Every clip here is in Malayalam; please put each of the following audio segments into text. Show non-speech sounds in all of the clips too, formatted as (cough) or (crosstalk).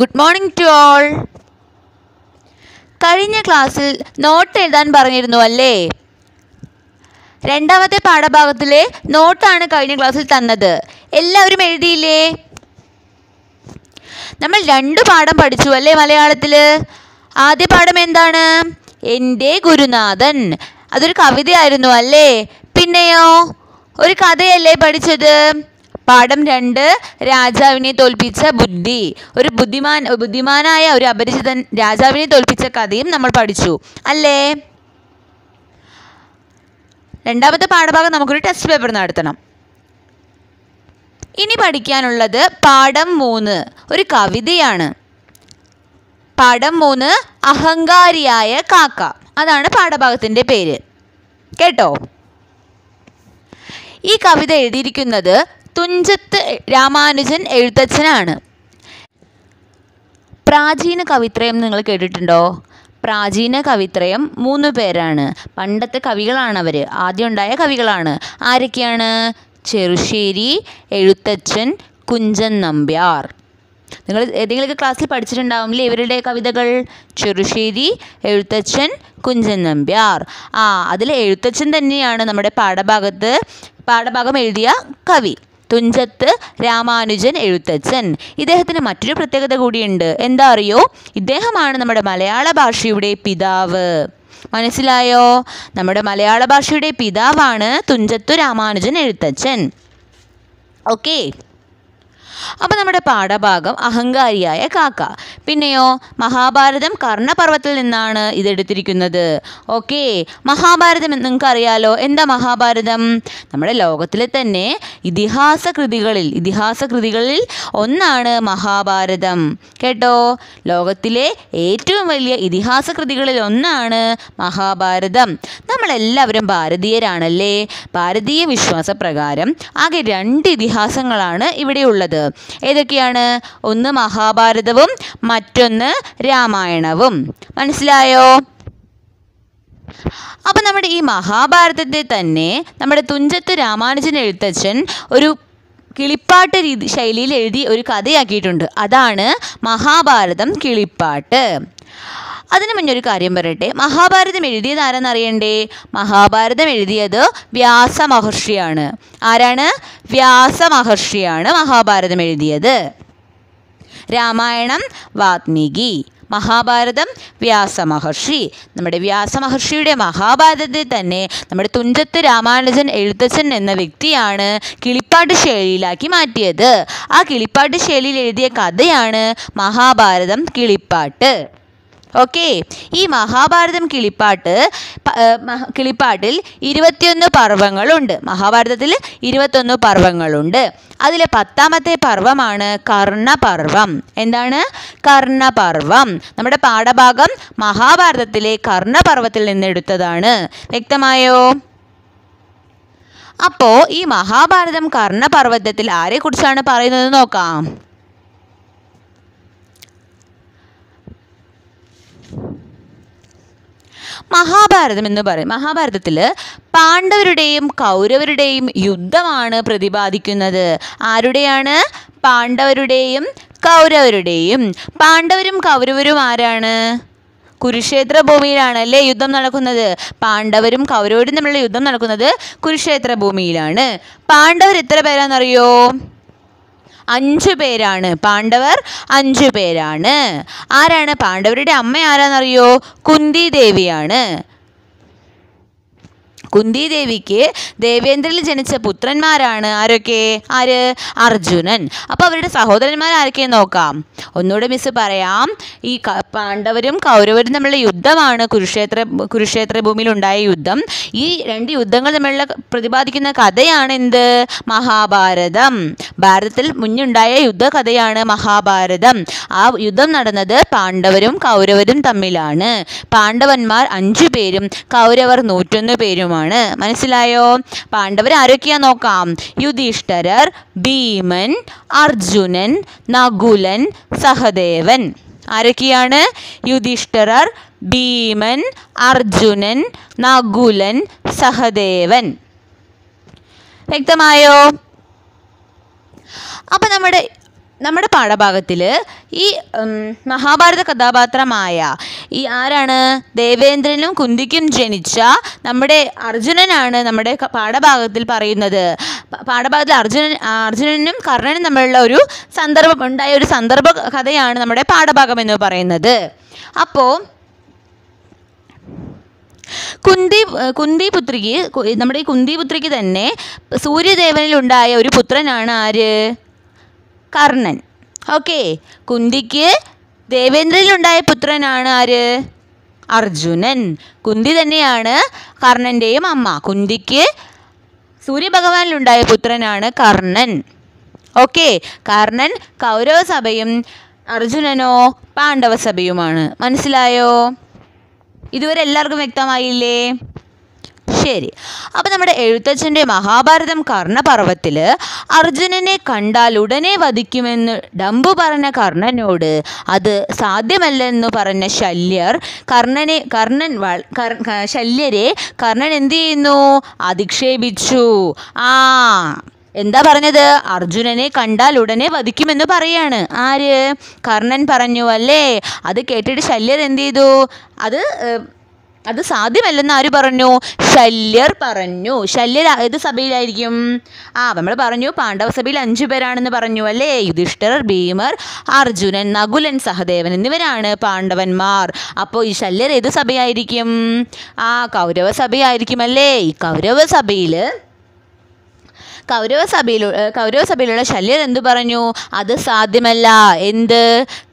ഗുഡ് മോർണിംഗ് ടു ഓൾ കഴിഞ്ഞ ക്ലാസ്സിൽ നോട്ട് എഴുതാൻ പറഞ്ഞിരുന്നു അല്ലേ രണ്ടാമത്തെ പാഠഭാഗത്തിലെ നോട്ടാണ് കഴിഞ്ഞ ക്ലാസ്സിൽ തന്നത് എല്ലാവരും എഴുതിയില്ലേ നമ്മൾ രണ്ട് പാഠം പഠിച്ചു അല്ലേ മലയാളത്തിൽ ആദ്യ പാഠം എന്താണ് എൻ്റെ ഗുരുനാഥൻ അതൊരു കവിതയായിരുന്നു അല്ലേ പിന്നെയോ ഒരു കഥയല്ലേ പഠിച്ചത് പാഠം രണ്ട് രാജാവിനെ തോൽപ്പിച്ച ബുദ്ധി ഒരു ബുദ്ധിമാൻ ബുദ്ധിമാനായ ഒരു അപരിചിതൻ രാജാവിനെ തോൽപ്പിച്ച കഥയും നമ്മൾ പഠിച്ചു അല്ലേ രണ്ടാമത്തെ പാഠഭാഗം നമുക്കൊരു ടെസ്റ്റ് പേപ്പർ നടത്തണം ഇനി പഠിക്കാനുള്ളത് പാഠം മൂന്ന് ഒരു കവിതയാണ് പാഠം മൂന്ന് അഹങ്കാരിയായ കാക്ക അതാണ് പാഠഭാഗത്തിൻ്റെ പേര് കേട്ടോ ഈ കവിത എഴുതിയിരിക്കുന്നത് തുഞ്ചത്ത് രാമാനുജൻ എഴുത്തച്ഛനാണ് പ്രാചീന കവിത്രയം നിങ്ങൾ കേട്ടിട്ടുണ്ടോ പ്രാചീന കവിത്രയം മൂന്ന് പേരാണ് പണ്ടത്തെ കവികളാണ് അവർ ആദ്യം ഉണ്ടായ കവികളാണ് ആരൊക്കെയാണ് ചെറുശ്ശേരി എഴുത്തച്ഛൻ കുഞ്ചൻ നമ്പ്യാർ നിങ്ങൾ ഏതെങ്കിലുമൊക്കെ ക്ലാസ്സിൽ പഠിച്ചിട്ടുണ്ടാവില്ലേ ഇവരുടെ കവിതകൾ ചെറുശ്ശേരി എഴുത്തച്ഛൻ കുഞ്ചൻ നമ്പ്യാർ ആ അതിൽ എഴുത്തച്ഛൻ തന്നെയാണ് നമ്മുടെ പാഠഭാഗത്ത് പാഠഭാഗം എഴുതിയ കവി തുഞ്ചത്ത് രാമാനുജൻ എഴുത്തച്ഛൻ ഇദ്ദേഹത്തിന് മറ്റൊരു പ്രത്യേകത കൂടിയുണ്ട് എന്താ അറിയോ ഇദ്ദേഹമാണ് നമ്മുടെ മലയാള ഭാഷയുടെ പിതാവ് മനസ്സിലായോ നമ്മുടെ മലയാള ഭാഷയുടെ പിതാവാണ് തുഞ്ചത്തു രാമാനുജൻ എഴുത്തച്ഛൻ ഓക്കേ അപ്പോൾ നമ്മുടെ പാഠഭാഗം അഹങ്കാരിയായ കാക്ക പിന്നെയോ മഹാഭാരതം കർണപർവ്വത്തിൽ നിന്നാണ് ഇതെടുത്തിരിക്കുന്നത് ഓക്കെ മഹാഭാരതം നിങ്ങൾക്ക് അറിയാലോ എന്താ മഹാഭാരതം നമ്മുടെ ലോകത്തിലെ തന്നെ ഇതിഹാസ കൃതികളിൽ ഇതിഹാസ കൃതികളിൽ ഒന്നാണ് മഹാഭാരതം കേട്ടോ ലോകത്തിലെ ഏറ്റവും വലിയ ഇതിഹാസ കൃതികളിൽ ഒന്നാണ് മഹാഭാരതം നമ്മളെല്ലാവരും ഭാരതീയരാണല്ലേ ഭാരതീയ വിശ്വാസപ്രകാരം ആകെ രണ്ട് ഇതിഹാസങ്ങളാണ് ഇവിടെയുള്ളത് ഏതൊക്കെയാണ് ഒന്ന് മഹാഭാരതവും മറ്റൊന്ന് രാമായണവും മനസ്സിലായോ അപ്പം നമ്മുടെ ഈ മഹാഭാരതത്തെ തന്നെ നമ്മുടെ തുഞ്ചത്ത് രാമാനുജൻ എഴുത്തച്ഛൻ ഒരു കിളിപ്പാട്ട് രീതി ശൈലിയിൽ എഴുതി ഒരു കഥയാക്കിയിട്ടുണ്ട് അതാണ് മഹാഭാരതം കിളിപ്പാട്ട് അതിനു മുന്നേ ഒരു കാര്യം പറയട്ടെ മഹാഭാരതം എഴുതിയത് ആരെന്നറിയണ്ടേ മഹാഭാരതം എഴുതിയത് വ്യാസ മഹർഷിയാണ് ആരാണ് വ്യാസ മഹർഷിയാണ് മഹാഭാരതം എഴുതിയത് രാമായണം വാത്മീകി മഹാഭാരതം വ്യാസമഹർഷി നമ്മുടെ വ്യാസമഹർഷിയുടെ മഹാഭാരതത്തിൽ തന്നെ നമ്മുടെ തുഞ്ചത്ത് രാമാനുജൻ എഴുത്തച്ഛൻ എന്ന വ്യക്തിയാണ് കിളിപ്പാട്ട് ശൈലിയിലാക്കി മാറ്റിയത് ആ കിളിപ്പാട്ട് ശൈലിയിൽ എഴുതിയ കഥയാണ് മഹാഭാരതം കിളിപ്പാട്ട് ഓക്കെ ഈ മഹാഭാരതം കിളിപ്പാട്ട് കിളിപ്പാട്ടിൽ ഇരുപത്തിയൊന്ന് പർവ്വങ്ങളുണ്ട് മഹാഭാരതത്തിൽ ഇരുപത്തൊന്ന് പർവ്വങ്ങളുണ്ട് അതിൽ പത്താമത്തെ പർവ്വമാണ് കർണപർവം എന്താണ് കർണപർവം നമ്മുടെ പാഠഭാഗം മഹാഭാരതത്തിലെ കർണപർവത്തിൽ നിന്നെടുത്തതാണ് വ്യക്തമായോ അപ്പോൾ ഈ മഹാഭാരതം കർണപർവ്വതത്തിൽ ആരെക്കുറിച്ചാണ് പറയുന്നത് നോക്കാം മഹാഭാരതം എന്ന് പറയും മഹാഭാരതത്തിൽ പാണ്ഡവരുടെയും കൗരവരുടെയും യുദ്ധമാണ് പ്രതിപാദിക്കുന്നത് ആരുടെയാണ് പാണ്ഡവരുടെയും കൗരവരുടെയും പാണ്ഡവരും കൗരവരും ആരാണ് കുരുക്ഷേത്ര ഭൂമിയിലാണ് അല്ലേ യുദ്ധം നടക്കുന്നത് പാണ്ഡവരും കൗരവരും തമ്മിലുള്ള യുദ്ധം നടക്കുന്നത് കുരുക്ഷേത്ര ഭൂമിയിലാണ് പാണ്ഡവർ എത്ര പേരാണെന്നറിയോ അഞ്ചു പേരാണ് പാണ്ഡവർ അഞ്ചു പേരാണ് ആരാണ് പാണ്ഡവരുടെ അമ്മ ആരാന്നറിയോ കുന്തി ദേവിയാണ് കുന്തി ദേവിക്ക് ദേവേന്ദ്രൽ ജനിച്ച പുത്രന്മാരാണ് ആരൊക്കെ ആര് അർജുനൻ അപ്പോൾ അവരുടെ സഹോദരന്മാർ ആരൊക്കെ നോക്കാം ഒന്നുകൂടെ മിസ് പറയാം ഈ പാണ്ഡവരും കൗരവരും തമ്മിലുള്ള യുദ്ധമാണ് കുരുക്ഷേത്ര കുരുക്ഷേത്ര ഭൂമിയിൽ ഉണ്ടായ യുദ്ധം ഈ രണ്ട് യുദ്ധങ്ങൾ തമ്മിലുള്ള പ്രതിപാദിക്കുന്ന കഥയാണ് എന്ത് മഹാഭാരതം ഭാരതത്തിൽ മുന്നുണ്ടായ യുദ്ധ കഥയാണ് മഹാഭാരതം ആ യുദ്ധം നടന്നത് പാണ്ഡവരും കൗരവരും തമ്മിലാണ് പാണ്ഡവന്മാർ അഞ്ചു പേരും കൗരവർ നൂറ്റൊന്ന് പേരുമാണ് ആണ് മനസ്സിലായോ പാണ്ഡവർ ആരൊക്കെയാ നോക്കാം യുധിഷ്ഠരർ ഭീമൻ അർജുനൻ നകുലൻ സഹദേവൻ ആരൊക്കെയാണ് യുധിഷ്ഠരർ ഭീമൻ അർജുനൻ നകുലൻ സഹദേവൻ വ്യക്തമായോ അപ്പം നമ്മുടെ നമ്മുടെ പാഠഭാഗത്തിൽ ഈ മഹാഭാരത കഥാപാത്രമായ ഈ ആരാണ് ദേവേന്ദ്രനും കുന്തിക്കും ജനിച്ച നമ്മുടെ അർജുനനാണ് നമ്മുടെ പാഠഭാഗത്തിൽ പറയുന്നത് പാഠഭാഗത്തിൽ അർജുനൻ അർജുനനും കർണനും തമ്മിലുള്ള ഒരു സന്ദർഭം ഉണ്ടായ ഒരു സന്ദർഭ കഥയാണ് നമ്മുടെ പാഠഭാഗം എന്ന് പറയുന്നത് അപ്പോൾ കുന്തി കുന്തി പുത്രിക്ക് നമ്മുടെ ഈ കുന്തി പുത്രിക്ക് തന്നെ സൂര്യദേവനിലുണ്ടായ ഒരു പുത്രനാണ് ആര് കർണൻ ഓക്കെ കുന്തിക്ക് ദേവേന്ദ്രനിലുണ്ടായ പുത്രനാണ് ആര് അർജുനൻ കുന്തി തന്നെയാണ് കർണൻ്റെയും അമ്മ കുന്തിക്ക് സൂര്യഭഗവാനിലുണ്ടായ പുത്രനാണ് കർണൻ ഓക്കെ കർണൻ കൗരവസഭയും അർജുനനോ പാണ്ഡവസഭയുമാണ് മനസ്സിലായോ ഇതുവരെ എല്ലാവർക്കും വ്യക്തമായില്ലേ ശരി അപ്പം നമ്മുടെ എഴുത്തച്ഛൻ്റെ മഹാഭാരതം കർണപർവത്തിൽ അർജുനനെ കണ്ടാൽ ഉടനെ വധിക്കുമെന്ന് ഡംബു പറഞ്ഞ കർണനോട് അത് സാധ്യമല്ലെന്ന് പറഞ്ഞ ശല്യർ കർണനെ കർണൻ ശല്യരെ കർണൻ എന്ത് ചെയ്യുന്നു അധിക്ഷേപിച്ചു ആ എന്താ പറഞ്ഞത് അർജുനനെ കണ്ടാൽ ഉടനെ വധിക്കുമെന്ന് പറയാണ് ആര് കർണൻ പറഞ്ഞു അല്ലേ അത് കേട്ടിട്ട് ശല്യർ എന്ത് ചെയ്തു അത് അത് സാധ്യമല്ലെന്ന് ആര് പറഞ്ഞു ശല്യർ പറഞ്ഞു ശല്യർ ഏത് സഭയിലായിരിക്കും ആ നമ്മൾ പറഞ്ഞു പാണ്ഡവ സഭയിൽ അഞ്ചു പേരാണെന്ന് പറഞ്ഞു അല്ലേ യുധിഷ്ഠർ ഭീമർ അർജുനൻ നകുലൻ സഹദേവൻ എന്നിവരാണ് പാണ്ഡവന്മാർ അപ്പോൾ ഈ ശല്യർ ഏത് സഭയായിരിക്കും ആ കൗരവ സഭയായിരിക്കും അല്ലേ ഈ കൗരവ സഭയിൽ കൗരവസഭയിലു കൗരവസഭയിലുള്ള ശല്യർ എന്തു പറഞ്ഞു അത് സാധ്യമല്ല എന്ത്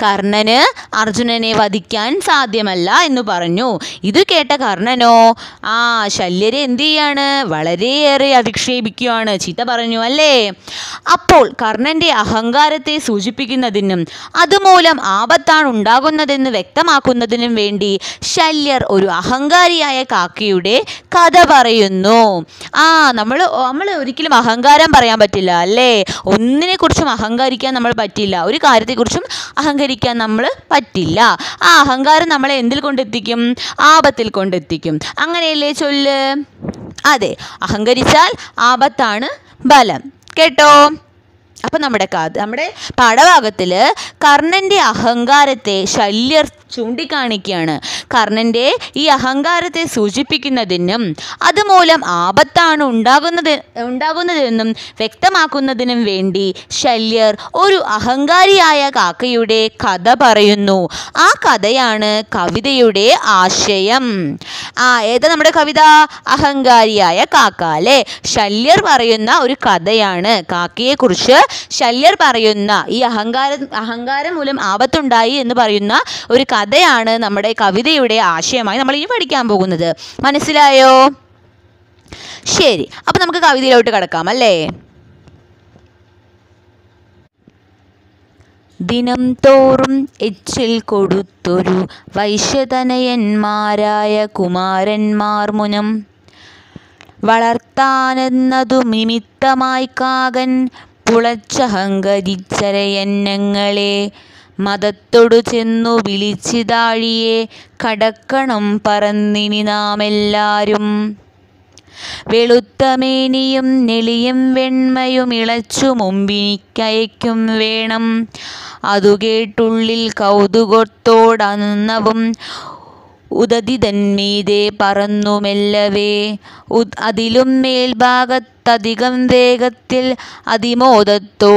കർണന് അർജുനനെ വധിക്കാൻ സാധ്യമല്ല എന്ന് പറഞ്ഞു ഇത് കേട്ട കർണനോ ആ ശല്യരെ എന്ത് ചെയ്യാണ് വളരെയേറെ അധിക്ഷേപിക്കുകയാണ് ചീത്ത പറഞ്ഞു അല്ലേ അപ്പോൾ കർണൻ്റെ അഹങ്കാരത്തെ സൂചിപ്പിക്കുന്നതിനും അതുമൂലം ആപത്താണ് ഉണ്ടാകുന്നതെന്ന് വ്യക്തമാക്കുന്നതിനും വേണ്ടി ശല്യർ ഒരു അഹങ്കാരിയായ കാക്കയുടെ കഥ പറയുന്നു ആ നമ്മൾ നമ്മൾ ഒരിക്കലും അഹങ്ക അഹങ്കാരം പറയാൻ പറ്റില്ല അല്ലേ ഒന്നിനെക്കുറിച്ചും അഹങ്കരിക്കാൻ നമ്മൾ പറ്റില്ല ഒരു കാര്യത്തെക്കുറിച്ചും അഹങ്കരിക്കാൻ നമ്മൾ പറ്റില്ല ആ അഹങ്കാരം നമ്മളെ എന്തിൽ കൊണ്ടെത്തിക്കും ആപത്തിൽ കൊണ്ടെത്തിക്കും അങ്ങനെയല്ലേ ചൊല്ല് അതെ അഹങ്കരിച്ചാൽ ആപത്താണ് ബലം കേട്ടോ അപ്പം നമ്മുടെ നമ്മുടെ പാഠഭാഗത്തിൽ കർണൻ്റെ അഹങ്കാരത്തെ ശല്യർ ചൂണ്ടിക്കാണിക്കുകയാണ് കർണൻ്റെ ഈ അഹങ്കാരത്തെ സൂചിപ്പിക്കുന്നതിനും അതുമൂലം ആപത്താണ് ഉണ്ടാകുന്നത് ഉണ്ടാകുന്നതെന്നും വ്യക്തമാക്കുന്നതിനും വേണ്ടി ശല്യർ ഒരു അഹങ്കാരിയായ കാക്കയുടെ കഥ പറയുന്നു ആ കഥയാണ് കവിതയുടെ ആശയം ആ ഏതാ നമ്മുടെ കവിത അഹങ്കാരിയായ കാക്ക അല്ലേ ശല്യർ പറയുന്ന ഒരു കഥയാണ് കാക്കയെക്കുറിച്ച് ശല്യർ പറയുന്ന ഈ അഹങ്കാരം അഹങ്കാരം മൂലം ആപത്തുണ്ടായി എന്ന് പറയുന്ന ഒരു കഥ കഥയാണ് നമ്മുടെ കവിതയുടെ ആശയമായി നമ്മൾ ഇനി പഠിക്കാൻ പോകുന്നത് മനസ്സിലായോ ശരി അപ്പം നമുക്ക് കവിതയിലോട്ട് കിടക്കാം അല്ലേ ദിനം തോറും എച്ചിൽ കൊടുത്തൊരു വൈശ്യതനയന്മാരായ കുമാരന്മാർ മുനം വളർത്താനെന്നതു നിമിത്തമായി കാകൻ പുളച്ചഹങ്കരിച്ചരയന്നങ്ങളെ മതത്തൊടു ചെന്നു വിളിച്ചിതാഴിയെ കടക്കണം പറന്നിനി നാമെല്ലാരും വെളുത്തമേനിയും നെളിയും വെണ്മയും ഇളച്ചു മുമ്പിനിക്കയക്കും വേണം അതു കേട്ടുള്ളിൽ കൗതുകത്തോടന്നവും ഉദതിതന്മീതെ പറന്നുമെല്ലവേ മെല്ലവേ അതിലും മേൽഭാഗത്തധികം വേഗത്തിൽ അതിമോദത്തോ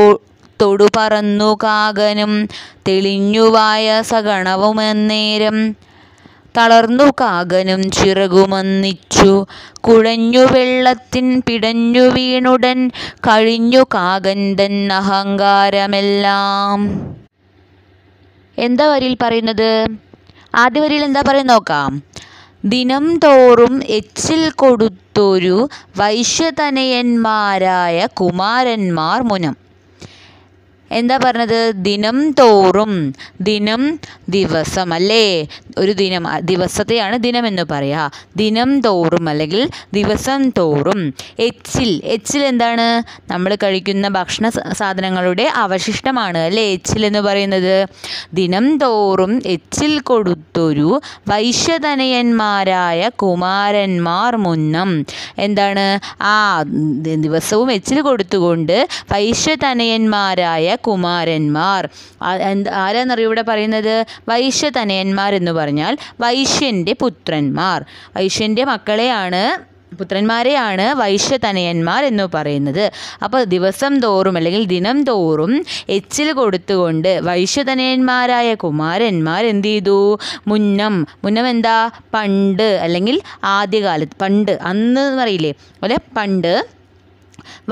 തൊടു പറന്നു കാകനും തെളിഞ്ഞുവായ സഗണവുമന്നേരം തളർന്നു കാകനും ചിറകുമന്നിച്ചു കുഴഞ്ഞു വെള്ളത്തിൻ പിടഞ്ഞു വീണുടൻ കഴിഞ്ഞു കാകൻ്റെ അഹങ്കാരമെല്ലാം എന്താ വരിയിൽ പറയുന്നത് ആദ്യ വരിയിൽ എന്താ പറയുന്നത് നോക്കാം ദിനം തോറും എച്ചിൽ കൊടുത്തൊരു വൈശ്യതനയന്മാരായ കുമാരന്മാർ മുനം എന്താ പറഞ്ഞത് ദിനം തോറും ദിനം ദിവസം അല്ലേ ഒരു ദിനം ദിവസത്തെയാണ് ദിനം എന്ന് പറയുക ദിനം തോറും അല്ലെങ്കിൽ ദിവസം തോറും എച്ചിൽ എച്ചിൽ എന്താണ് നമ്മൾ കഴിക്കുന്ന ഭക്ഷണ സാധനങ്ങളുടെ അവശിഷ്ടമാണ് അല്ലേ എച്ചിൽ എന്ന് പറയുന്നത് ദിനം തോറും എച്ചിൽ കൊടുത്തൊരു വൈശ്യതനയന്മാരായ കുമാരന്മാർ മുന്നം എന്താണ് ആ ദിവസവും എച്ചിൽ കൊടുത്തുകൊണ്ട് വൈശ്യതനയന്മാരായ കുമാരന്മാർ ആരാന്നറിയോ ഇവിടെ പറയുന്നത് വൈശ്യതനയന്മാർ എന്ന് പറഞ്ഞാൽ വൈശ്യൻ്റെ പുത്രന്മാർ വൈശ്യൻ്റെ മക്കളെയാണ് പുത്രന്മാരെയാണ് വൈശ്യതനയന്മാർ എന്ന് പറയുന്നത് അപ്പോൾ ദിവസം തോറും അല്ലെങ്കിൽ ദിനം തോറും എച്ചിൽ കൊടുത്തുകൊണ്ട് വൈശ്യതനയന്മാരായ കുമാരന്മാർ എന്ത് ചെയ്തു മുന്നം മുന്നം എന്താ പണ്ട് അല്ലെങ്കിൽ ആദ്യകാലത്ത് പണ്ട് അന്ന് എന്ന് പറയില്ലേ അല്ലെ പണ്ട്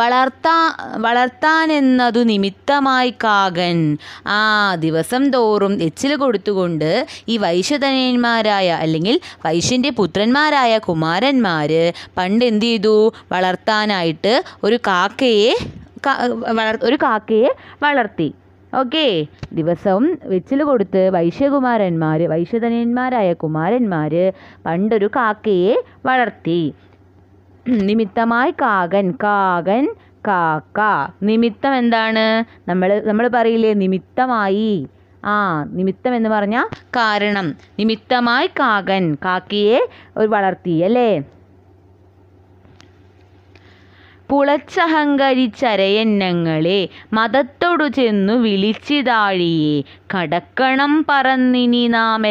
വളർത്താ വളർത്താനെന്നതു നിമിത്തമായി കാകൻ ആ ദിവസം തോറും എച്ചിൽ കൊടുത്തുകൊണ്ട് ഈ വൈശ്യധനന്മാരായ അല്ലെങ്കിൽ വൈശ്യൻ്റെ പുത്രന്മാരായ കുമാരന്മാർ പണ്ട് എന്ത് ചെയ്തു വളർത്താനായിട്ട് ഒരു കാക്കയെ ഒരു കാക്കയെ വളർത്തി ഓക്കെ ദിവസവും വെച്ചിൽ കൊടുത്ത് വൈശ്യകുമാരന്മാർ വൈശ്യധനന്മാരായ കുമാരന്മാർ പണ്ടൊരു കാക്കയെ വളർത്തി (clears throat) നിമിത്തമായി കാകൻ കാകൻ കാക്ക നിമിത്തം എന്താണ് നമ്മൾ നമ്മൾ പറയില്ലേ നിമിത്തമായി ആ നിമിത്തം എന്ന് പറഞ്ഞാൽ കാരണം നിമിത്തമായി കാകൻ കാക്കയെ ഒരു വളർത്തി അല്ലേ ഞങ്ങളെ മതത്തോടു ചെന്നു വിളിച്ചിതാഴിയെ കടക്കണം പറന്നിനി നാം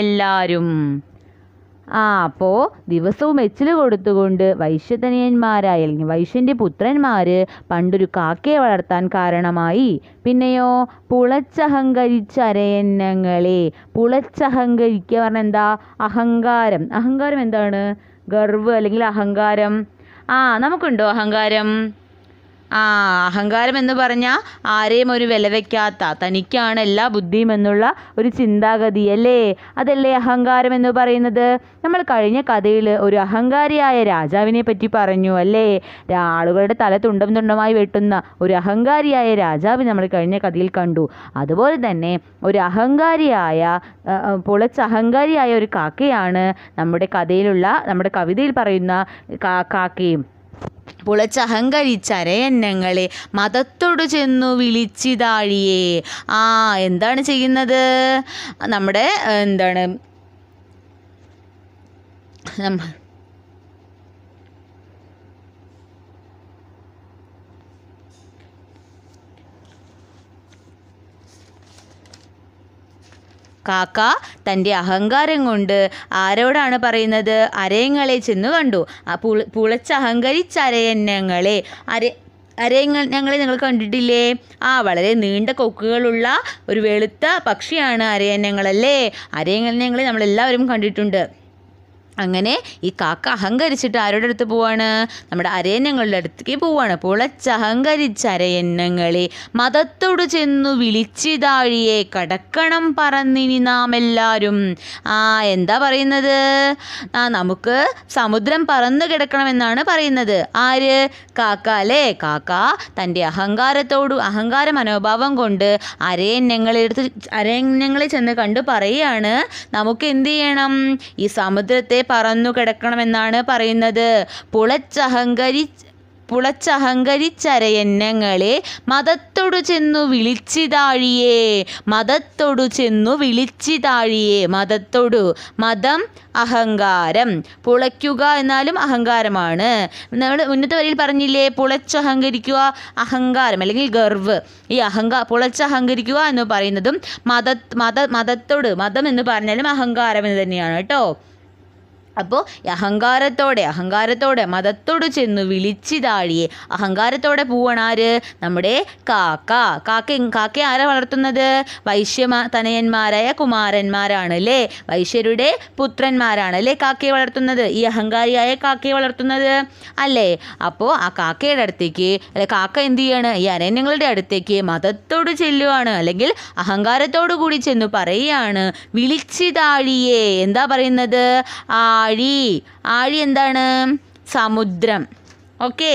ആ അപ്പോൾ ദിവസവും എച്ചിൽ കൊടുത്തുകൊണ്ട് വൈശ്യതനിയന്മാരായ അല്ലെങ്കിൽ വൈശ്യൻ്റെ പുത്രന്മാർ പണ്ടൊരു കാക്കയെ വളർത്താൻ കാരണമായി പിന്നെയോ പുളച്ചഹങ്കരിച്ചരയന്നങ്ങളെ പുളച്ചഹങ്കരിക്കുക പറഞ്ഞാൽ എന്താ അഹങ്കാരം അഹങ്കാരം എന്താണ് ഗർവ് അല്ലെങ്കിൽ അഹങ്കാരം ആ നമുക്കുണ്ടോ അഹങ്കാരം ആ അഹങ്കാരം എന്ന് പറഞ്ഞാൽ ആരെയും ഒരു വില വയ്ക്കാത്ത തനിക്കാണ് എല്ലാ ബുദ്ധിയും എന്നുള്ള ഒരു ചിന്താഗതി അല്ലേ അതല്ലേ അഹങ്കാരം എന്ന് പറയുന്നത് നമ്മൾ കഴിഞ്ഞ കഥയിൽ ഒരു അഹങ്കാരിയായ രാജാവിനെ പറ്റി പറഞ്ഞു അല്ലേ ആളുകളുടെ തല തുണ്ടം തുണ്ടമായി വെട്ടുന്ന ഒരു അഹങ്കാരിയായ രാജാവ് നമ്മൾ കഴിഞ്ഞ കഥയിൽ കണ്ടു അതുപോലെ തന്നെ ഒരു അഹങ്കാരിയായ പൊളച്ച അഹങ്കാരിയായ ഒരു കാക്കയാണ് നമ്മുടെ കഥയിലുള്ള നമ്മുടെ കവിതയിൽ പറയുന്ന കാക്കയും പുളച്ചഹങ്കരിച്ചരയന്നങ്ങളെ മതത്തോട് ചെന്നു വിളിച്ചിതാഴിയേ ആ എന്താണ് ചെയ്യുന്നത് നമ്മുടെ എന്താണ് നമ്മ കാക്ക തൻ്റെ അഹങ്കാരം കൊണ്ട് ആരോടാണ് പറയുന്നത് അരയങ്ങളെ ചെന്ന് കണ്ടു ആ പുള പുളച്ച അഹങ്കരിച്ച അരയന്നങ്ങളെ അര അരയങ്ങൾ ഞങ്ങളെ നിങ്ങൾ കണ്ടിട്ടില്ലേ ആ വളരെ നീണ്ട കൊക്കുകളുള്ള ഒരു വെളുത്ത പക്ഷിയാണ് അരയന്നങ്ങളല്ലേ അരയങ്ങൾ ഞങ്ങളെ നമ്മളെല്ലാവരും കണ്ടിട്ടുണ്ട് അങ്ങനെ ഈ കാക്ക അഹങ്കരിച്ചിട്ട് ആരുടെ അടുത്ത് പോവാണ് നമ്മുടെ അരയന്നങ്ങളുടെ അടുത്തേക്ക് പോവാണ് പുളച്ചഹങ്കരിച്ച അരയന്നങ്ങളെ മതത്തോട് ചെന്നു വിളിച്ചിതാഴിയെ കടക്കണം പറന്നിനി നാം എല്ലാവരും ആ എന്താ പറയുന്നത് ആ നമുക്ക് സമുദ്രം പറന്നു കിടക്കണമെന്നാണ് പറയുന്നത് ആര് കാക്ക അല്ലേ കാക്ക തൻ്റെ അഹങ്കാരത്തോടും അഹങ്കാര മനോഭാവം കൊണ്ട് അരയന്നങ്ങളെ അടുത്ത് അരയന്നങ്ങളെ ചെന്ന് കണ്ടു പറയുകയാണ് നമുക്ക് എന്ത് ചെയ്യണം ഈ സമുദ്രത്തെ പറന്നു കിടക്കണമെന്നാണ് പറയുന്നത് പുളച്ചഹങ്കരി പുളച്ചഹങ്കരിച്ചരയന്നങ്ങളെ മതത്തോടു ചെന്നു വിളിച്ചിതാഴിയേ മതത്തോടു ചെന്നു വിളിച്ചിതാഴിയേ മതത്തോടു മതം അഹങ്കാരം പുളയ്ക്കുക എന്നാലും അഹങ്കാരമാണ് നമ്മൾ മുന്നത്തെ വരിയിൽ പറഞ്ഞില്ലേ പുളച്ചഹങ്കരിക്കുക അഹങ്കാരം അല്ലെങ്കിൽ ഗർവ് ഈ അഹങ്കാ പുളച്ചഹങ്കരിക്കുക എന്ന് പറയുന്നതും മത മത മതത്തോട് മതം എന്ന് പറഞ്ഞാലും അഹങ്കാരം എന്ന് തന്നെയാണ് കേട്ടോ അപ്പോൾ അഹങ്കാരത്തോടെ അഹങ്കാരത്തോടെ മതത്തോട് ചെന്നു വിളിച്ചിതാഴിയെ അഹങ്കാരത്തോടെ പോവണാര് ആര് നമ്മുടെ കാക്ക കാക്ക കാക്ക ആരാ വളർത്തുന്നത് വൈശ്യ തനയന്മാരായ കുമാരന്മാരാണ് അല്ലേ വൈശ്യരുടെ പുത്രന്മാരാണ് അല്ലേ കാക്കയെ വളർത്തുന്നത് ഈ അഹങ്കാരിയായ കാക്കയെ വളർത്തുന്നത് അല്ലേ അപ്പോൾ ആ കാക്കയുടെ അടുത്തേക്ക് അല്ലെ കാക്ക എന്ത് ചെയ്യാണ് ഈ അരണ്യങ്ങളുടെ അടുത്തേക്ക് മതത്തോട് ചെല്ലുവാണ് അല്ലെങ്കിൽ അഹങ്കാരത്തോടു കൂടി ചെന്ന് പറയുകയാണ് വിളിച്ചിതാഴിയെ എന്താ പറയുന്നത് ആ ആഴി ആഴി എന്താണ് സമുദ്രം ഓക്കെ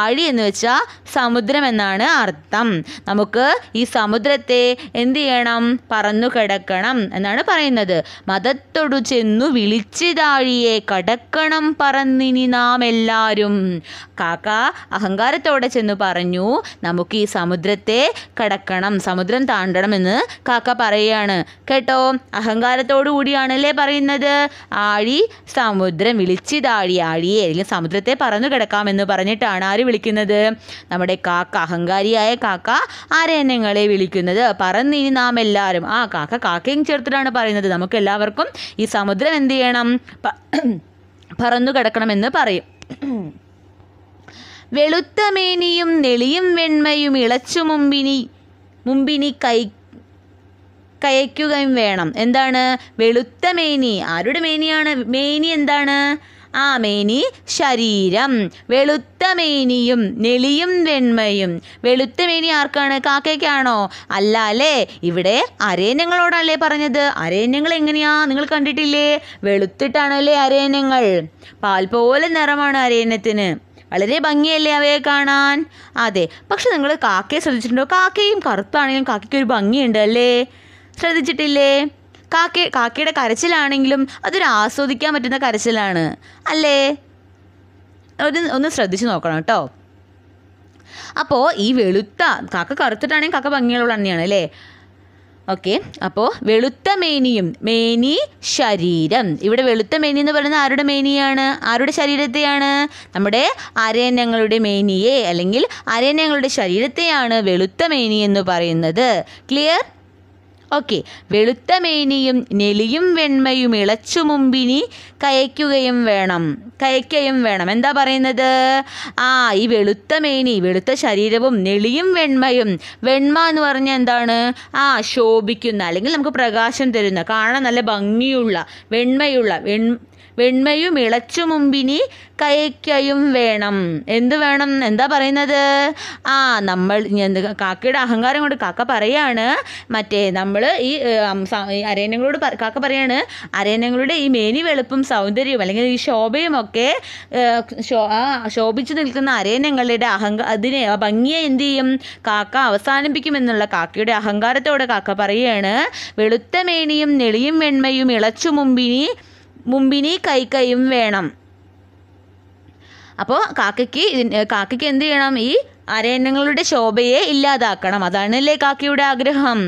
ആഴി എന്ന് വെച്ചാൽ സമുദ്രം എന്നാണ് അർത്ഥം നമുക്ക് ഈ സമുദ്രത്തെ എന്ത് ചെയ്യണം പറന്നു കിടക്കണം എന്നാണ് പറയുന്നത് മതത്തൊടു ചെന്നു വിളിച്ചിതാഴിയെ കടക്കണം പറന്നിനി നാം എല്ലാവരും കാക്ക അഹങ്കാരത്തോടെ ചെന്ന് പറഞ്ഞു നമുക്ക് ഈ സമുദ്രത്തെ കടക്കണം സമുദ്രം താണ്ടണം എന്ന് കാക്ക പറയുകയാണ് കേട്ടോ അഹങ്കാരത്തോടു കൂടിയാണല്ലേ പറയുന്നത് ആഴി സമുദ്രം വിളിച്ചിതാഴി ആഴിയെ അല്ലെങ്കിൽ സമുദ്രത്തെ പറന്നു കിടക്കാമെന്ന് പറഞ്ഞിട്ടാണ് ആര് വിളിക്കുന്നത് നമ്മുടെ കാക്ക അഹങ്കാരിയായ കാക്ക ആരെ നിങ്ങളെ വിളിക്കുന്നത് പറന്നിനി നാം എല്ലാവരും ആ കാക്ക കാക്കയും ചേർത്തിട്ടാണ് പറയുന്നത് നമുക്ക് എല്ലാവർക്കും ഈ സമുദ്രം എന്ത് ചെയ്യണം (clears throat) പറന്നു കിടക്കണമെന്ന് പറയും വെളുത്ത മേനിയും നെളിയും വെണ്മയും ഇളച്ചു മുമ്പിനി മുമ്പിനി കൈ കയക്കുകയും വേണം എന്താണ് വെളുത്ത മേനി ആരുടെ മേനിയാണ് മേനി എന്താണ് ആ മേനി ശരീരം വെളുത്ത മേനിയും നെളിയും വെണ്മയും വെളുത്ത മേനി ആർക്കാണ് കാക്കയ്ക്കാണോ അല്ല അല്ലേ ഇവിടെ അരേനങ്ങളോടല്ലേ പറഞ്ഞത് അരേനങ്ങൾ എങ്ങനെയാ നിങ്ങൾ കണ്ടിട്ടില്ലേ വെളുത്തിട്ടാണല്ലേ അരേനങ്ങൾ പാൽ പോലെ നിറമാണ് അരേനത്തിന് വളരെ ഭംഗിയല്ലേ അവയെ കാണാൻ അതെ പക്ഷെ നിങ്ങൾ കാക്കയെ ശ്രദ്ധിച്ചിട്ടുണ്ടോ കാക്കയും കറുത്താണെങ്കിലും കാക്കയ്ക്ക് ഒരു ഭംഗിയുണ്ട് അല്ലേ ശ്രദ്ധിച്ചിട്ടില്ലേ കാക്ക കാക്കയുടെ കരച്ചിലാണെങ്കിലും അതൊരു ആസ്വദിക്കാൻ പറ്റുന്ന കരച്ചിലാണ് അല്ലേ ഒരു ഒന്ന് ശ്രദ്ധിച്ചു നോക്കണം കേട്ടോ അപ്പോൾ ഈ വെളുത്ത കാക്ക കറുത്തിട്ടാണെങ്കിൽ കാക്ക ഭംഗിയുള്ള ഭംഗിയുള്ളതാണ് അല്ലേ ഓക്കെ അപ്പോൾ വെളുത്ത മേനിയും മേനി ശരീരം ഇവിടെ വെളുത്ത മേനി എന്ന് പറയുന്നത് ആരുടെ മേനിയാണ് ആരുടെ ശരീരത്തെയാണ് നമ്മുടെ അരയന്നങ്ങളുടെ മേനിയെ അല്ലെങ്കിൽ അരയന്നങ്ങളുടെ ശരീരത്തെയാണ് വെളുത്ത മേനി എന്ന് പറയുന്നത് ക്ലിയർ ഓക്കെ വെളുത്ത മേനിയും നെലിയും വെണ്മയും ഇളച്ചു മുമ്പിനി കയക്കുകയും വേണം കയക്കുകയും വേണം എന്താ പറയുന്നത് ആ ഈ വെളുത്ത മേനി വെളുത്ത ശരീരവും നെളിയും വെണ്മയും വെണ്മ എന്ന് പറഞ്ഞാൽ എന്താണ് ആ ശോഭിക്കുന്ന അല്ലെങ്കിൽ നമുക്ക് പ്രകാശം തരുന്ന കാണാൻ നല്ല ഭംഗിയുള്ള വെണ്മയുള്ള വെൺ വെണ്മയും ഇളച്ചു മുമ്പിനി കയ്ക്കയും വേണം എന്ത് വേണം എന്താ പറയുന്നത് ആ നമ്മൾ എന്ത് കാക്കയുടെ അഹങ്കാരം കൊണ്ട് കാക്ക പറയാണ് മറ്റേ നമ്മൾ ഈ അരേനങ്ങളോട് കാക്ക പറയാണ് അരേനങ്ങളുടെ ഈ മേനി വെളുപ്പും സൗന്ദര്യവും അല്ലെങ്കിൽ ഈ ശോഭയും ഒക്കെ ശോഭിച്ചു നിൽക്കുന്ന അരേനങ്ങളുടെ അഹങ്ക അതിനെ ഭംഗിയെ എന്ത് ചെയ്യും കാക്ക അവസാനിപ്പിക്കുമെന്നുള്ള കാക്കയുടെ അഹങ്കാരത്തോടെ കാക്ക പറയാണ് വെളുത്ത മേനിയും നെളിയും വെണ്മയും ഇളച്ചു മുമ്പിനി മുമ്പിനി കൈക്കയും വേണം അപ്പോൾ കാക്കയ്ക്ക് കാക്കയ്ക്ക് എന്ത് ചെയ്യണം ഈ അരയന്നങ്ങളുടെ ശോഭയെ ഇല്ലാതാക്കണം അതാണല്ലേ കാക്കയുടെ ആഗ്രഹം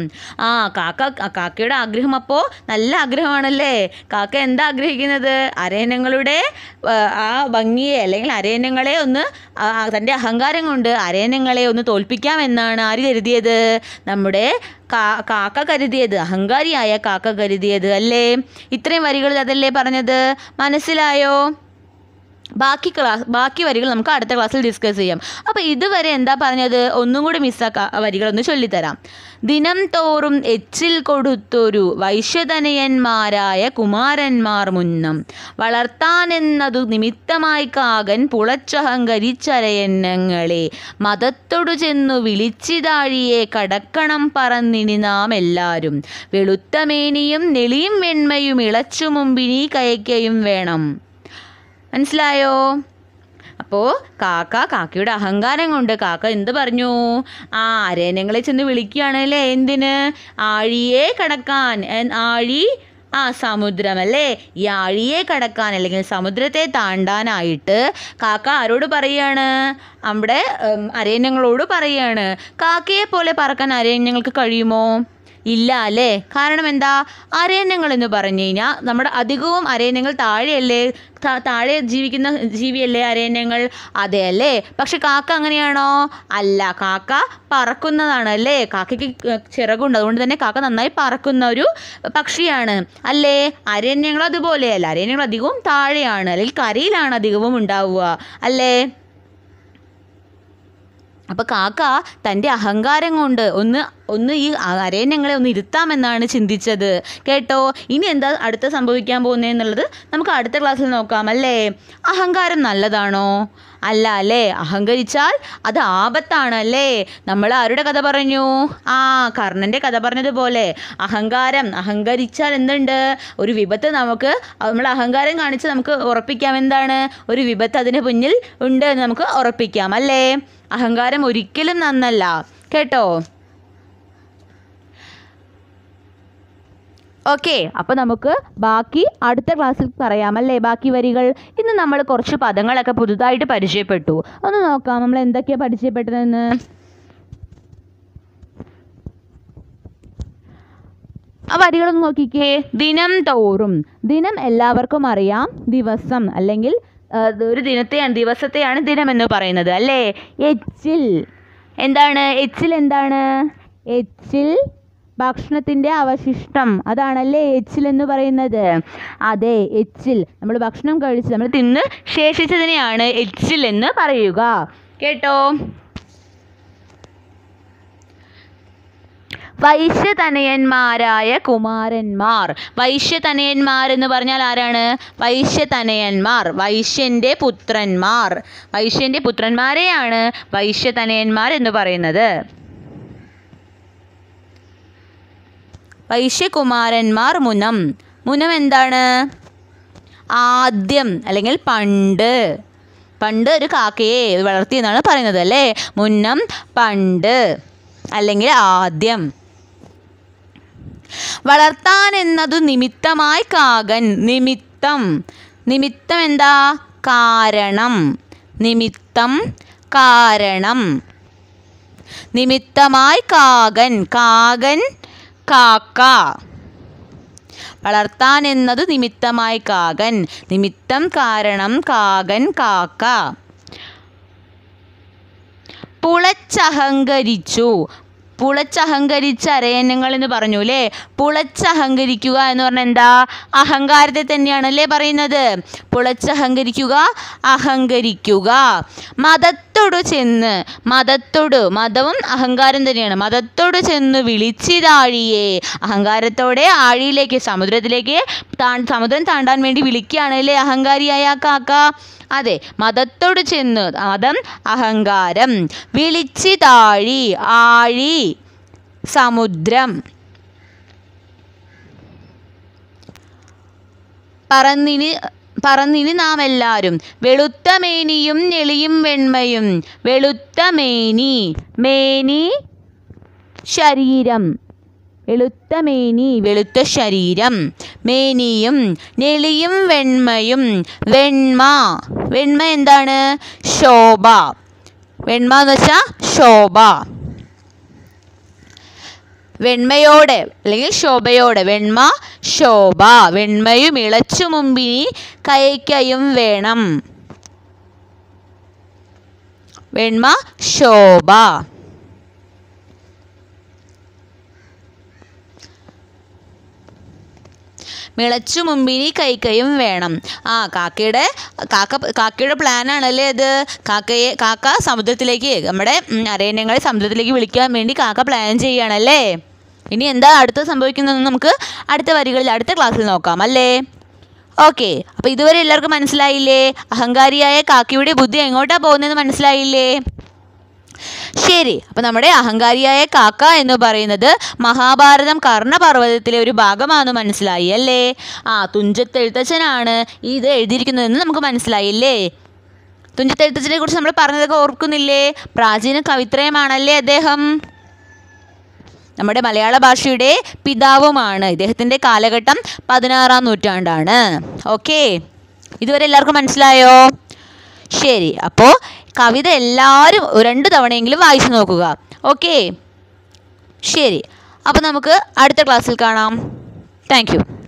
ആ കാക്ക കാക്കയുടെ ആഗ്രഹം അപ്പോൾ നല്ല ആഗ്രഹമാണല്ലേ കാക്ക എന്താ ആഗ്രഹിക്കുന്നത് അരയന്നങ്ങളുടെ ആ ഭംഗിയെ അല്ലെങ്കിൽ അരയന്നങ്ങളെ ഒന്ന് തൻ്റെ അഹങ്കാരം കൊണ്ട് അരയന്നങ്ങളെ ഒന്ന് തോൽപ്പിക്കാമെന്നാണ് ആര് കരുതിയത് നമ്മുടെ കാക്ക കരുതിയത് അഹങ്കാരിയായ കാക്ക കരുതിയത് അല്ലേ ഇത്രയും വരികൾ അതല്ലേ പറഞ്ഞത് മനസ്സിലായോ ബാക്കി ക്ലാസ് ബാക്കി വരികൾ നമുക്ക് അടുത്ത ക്ലാസ്സിൽ ഡിസ്കസ് ചെയ്യാം അപ്പോൾ ഇതുവരെ എന്താ പറഞ്ഞത് ഒന്നും കൂടി മിസ്സാക്കാ വരികളൊന്ന് ചൊല്ലിത്തരാം ദിനം തോറും എച്ചിൽ കൊടുത്തൊരു വൈശ്യതനയന്മാരായ കുമാരന്മാർ മുന്നം വളർത്താനെന്നതു നിമിത്തമായി കാകൻ പുളച്ചഹങ്കരിച്ചരയന്നങ്ങളെ മതത്തൊടു ചെന്നു വിളിച്ചിതാഴിയെ കടക്കണം പറന്നിനി നാം എല്ലാവരും വെളുത്തമേനിയും നെളിയും വെണ്മയും ഇളച്ചു മുമ്പിനി കയക്കയും വേണം മനസ്സിലായോ അപ്പോൾ കാക്ക കാക്കയുടെ അഹങ്കാരം കൊണ്ട് കാക്ക എന്ത് പറഞ്ഞു ആ അരേനങ്ങളെ ചെന്ന് വിളിക്കുകയാണല്ലേ എന്തിന് ആഴിയെ കടക്കാൻ ആഴി ആ സമുദ്രമല്ലേ ഈ ആഴിയെ കടക്കാൻ അല്ലെങ്കിൽ സമുദ്രത്തെ താണ്ടാനായിട്ട് കാക്ക ആരോട് പറയാണ് നമ്മുടെ അരേന്യങ്ങളോട് പറയാണ് കാക്കയെ പോലെ പറക്കാൻ അരേന്യങ്ങൾക്ക് കഴിയുമോ ഇല്ല അല്ലേ കാരണം എന്താ അരയന്നങ്ങൾ എന്ന് പറഞ്ഞു കഴിഞ്ഞാൽ നമ്മുടെ അധികവും അരയന്നങ്ങൾ താഴെയല്ലേ താഴെ ജീവിക്കുന്ന ജീവിയല്ലേ അരയന്നങ്ങൾ അതെ അല്ലേ പക്ഷെ കാക്ക അങ്ങനെയാണോ അല്ല കാക്ക പറക്കുന്നതാണ് അല്ലേ കാക്കയ്ക്ക് ചിറകുണ്ട് അതുകൊണ്ട് തന്നെ കാക്ക നന്നായി പറക്കുന്ന ഒരു പക്ഷിയാണ് അല്ലേ അരയന്നങ്ങൾ അതുപോലെയല്ല അരയന്നങ്ങൾ അധികവും താഴെയാണ് അല്ലെങ്കിൽ കരയിലാണ് അധികവും ഉണ്ടാവുക അല്ലേ അപ്പോൾ കാക്ക തൻ്റെ അഹങ്കാരം കൊണ്ട് ഒന്ന് ഒന്ന് ഈ അരയന്യങ്ങളെ ഒന്ന് ഇരുത്താമെന്നാണ് ചിന്തിച്ചത് കേട്ടോ ഇനി എന്താ അടുത്ത സംഭവിക്കാൻ പോകുന്നതെന്നുള്ളത് നമുക്ക് അടുത്ത ക്ലാസ്സിൽ നോക്കാം അല്ലേ അഹങ്കാരം നല്ലതാണോ അല്ല അല്ലേ അഹങ്കരിച്ചാൽ അത് ആപത്താണ് അല്ലേ നമ്മൾ ആരുടെ കഥ പറഞ്ഞു ആ കർണൻ്റെ കഥ പറഞ്ഞതുപോലെ അഹങ്കാരം അഹങ്കരിച്ചാൽ എന്തുണ്ട് ഒരു വിപത്ത് നമുക്ക് നമ്മൾ അഹങ്കാരം കാണിച്ച് നമുക്ക് ഉറപ്പിക്കാം എന്താണ് ഒരു വിപത്ത് അതിന് മുന്നിൽ ഉണ്ട് എന്ന് നമുക്ക് ഉറപ്പിക്കാം അല്ലേ അഹങ്കാരം ഒരിക്കലും നന്നല്ല കേട്ടോ ഓക്കെ അപ്പോൾ നമുക്ക് ബാക്കി അടുത്ത ക്ലാസ്സിൽ പറയാമല്ലേ ബാക്കി വരികൾ ഇന്ന് നമ്മൾ കുറച്ച് പദങ്ങളൊക്കെ പുതുതായിട്ട് പരിചയപ്പെട്ടു ഒന്ന് നോക്കാം നമ്മൾ എന്തൊക്കെയാണ് പരിചയപ്പെട്ടതെന്ന് ആ വരികളൊന്ന് നോക്കിക്കേ ദിനം തോറും ദിനം എല്ലാവർക്കും അറിയാം ദിവസം അല്ലെങ്കിൽ ഒരു ദിനത്തെയാണ് ദിവസത്തെയാണ് ദിനം എന്ന് പറയുന്നത് അല്ലേ എച്ചിൽ എന്താണ് എച്ചിൽ എന്താണ് എച്ചിൽ ഭക്ഷണത്തിൻ്റെ അവശിഷ്ടം അതാണല്ലേ എച്ചിൽ എന്ന് പറയുന്നത് അതെ എച്ചിൽ നമ്മൾ ഭക്ഷണം കഴിച്ച് നമ്മൾ തിന്ന് ശേഷിച്ചതിനെയാണ് എച്ചിൽ എന്ന് പറയുക കേട്ടോ വൈശ്യതനയന്മാരായ കുമാരന്മാർ വൈശ്യതനയന്മാർ എന്ന് പറഞ്ഞാൽ ആരാണ് വൈശ്യതനയന്മാർ വൈശ്യൻ്റെ പുത്രന്മാർ വൈശ്യൻ്റെ പുത്രന്മാരെയാണ് വൈശ്യതനയന്മാർ എന്ന് പറയുന്നത് വൈശ്യകുമാരന്മാർ മുനം മുനം എന്താണ് ആദ്യം അല്ലെങ്കിൽ പണ്ട് പണ്ട് ഒരു കാക്കയെ എന്നാണ് പറയുന്നത് അല്ലേ മുന്നം പണ്ട് അല്ലെങ്കിൽ ആദ്യം വളർത്താൻ എന്നതു നിമിത്തമായി കാകൻ നിമിത്തം നിമിത്തം എന്താ കാരണം നിമിത്തം കാരണം നിമിത്തമായി കാകൻ കാകൻ കാക്ക വളർത്താൻ എന്നത് നിമിത്തമായി കാകൻ നിമിത്തം കാരണം കാകൻ കാക്ക പുളച്ചഹങ്കരിച്ചു പുളച്ചഹങ്കരിച്ച അരയന്നങ്ങൾ എന്ന് പറഞ്ഞു അല്ലേ പുളച്ചഹങ്കരിക്കുക എന്ന് പറഞ്ഞാൽ എന്താ അഹങ്കാരത്തെ തന്നെയാണ് അല്ലേ പറയുന്നത് പുളച്ചഹങ്കരിക്കുക അഹങ്കരിക്കുക മതത്തോട് ചെന്ന് മതത്തോട് മതവും അഹങ്കാരം തന്നെയാണ് മതത്തോട് ചെന്ന് വിളിച്ചിതാഴിയെ അഹങ്കാരത്തോടെ ആഴിയിലേക്ക് സമുദ്രത്തിലേക്ക് താൻ സമുദ്രം താണ്ടാൻ വേണ്ടി വിളിക്കുകയാണ് അല്ലേ അഹങ്കാരിയായ കാക്ക അതെ മതത്തോട് ചെന്ന് മതം അഹങ്കാരം വിളിച്ചിതാഴി ആഴി സമുദ്രം പറന്നിന് പറന്നിന് നാം എല്ലാവരും വെളുത്ത മേനിയും നെളിയും വെണ്മയും വെളുത്ത മേനി മേനി ശരീരം വെളുത്ത മേനി വെളുത്ത ശരീരം മേനിയും നെളിയും വെണ്മയും വെണ്മ വെണ്മ എന്താണ് ശോഭ വെണ്മ എന്ന് വെച്ചാൽ ശോഭ വെണ്മയോടെ അല്ലെങ്കിൽ ശോഭയോടെ വെണ്മ ശോഭ വെണ്മയും ഇളച്ചു മുമ്പി കൈക്കയും വേണം വെണ്മ ശോഭ മിളച്ചു മുമ്പിനി കൈക്കയും വേണം ആ കാക്കയുടെ കാക്ക കാക്കയുടെ പ്ലാനാണല്ലേ അത് കാക്കയെ കാക്ക സമുദ്രത്തിലേക്ക് നമ്മുടെ അരയണ്യങ്ങളെ സമുദ്രത്തിലേക്ക് വിളിക്കാൻ വേണ്ടി കാക്ക പ്ലാൻ ചെയ്യുകയാണല്ലേ ഇനി എന്താ അടുത്ത സംഭവിക്കുന്നതെന്ന് നമുക്ക് അടുത്ത വരികളിൽ അടുത്ത ക്ലാസ്സിൽ നോക്കാം അല്ലേ ഓക്കെ അപ്പോൾ ഇതുവരെ എല്ലാവർക്കും മനസ്സിലായില്ലേ അഹങ്കാരിയായ കാക്കയുടെ ബുദ്ധി എങ്ങോട്ടാണ് പോകുന്നതെന്ന് മനസ്സിലായില്ലേ ശരി അപ്പോൾ നമ്മുടെ അഹങ്കാരിയായ കാക്ക എന്ന് പറയുന്നത് മഹാഭാരതം കർണപർവ്വതത്തിലെ ഒരു ഭാഗമാണെന്ന് മനസ്സിലായി അല്ലേ ആ തുഞ്ചത്തെഴുത്തച്ഛനാണ് ഇത് എഴുതിയിരിക്കുന്നതെന്ന് നമുക്ക് മനസ്സിലായില്ലേ തുഞ്ചത്തെഴുത്തച്ഛനെ കുറിച്ച് നമ്മൾ പറഞ്ഞതൊക്കെ ഓർക്കുന്നില്ലേ പ്രാചീന കവിത്രയമാണല്ലേ അദ്ദേഹം നമ്മുടെ മലയാള ഭാഷയുടെ പിതാവുമാണ് ഇദ്ദേഹത്തിൻ്റെ കാലഘട്ടം പതിനാറാം നൂറ്റാണ്ടാണ് ഓക്കേ ഇതുവരെ എല്ലാവർക്കും മനസ്സിലായോ ശരി അപ്പോൾ കവിത എല്ലാവരും രണ്ട് തവണയെങ്കിലും വായിച്ചു നോക്കുക ഓക്കേ ശരി അപ്പോൾ നമുക്ക് അടുത്ത ക്ലാസ്സിൽ കാണാം താങ്ക്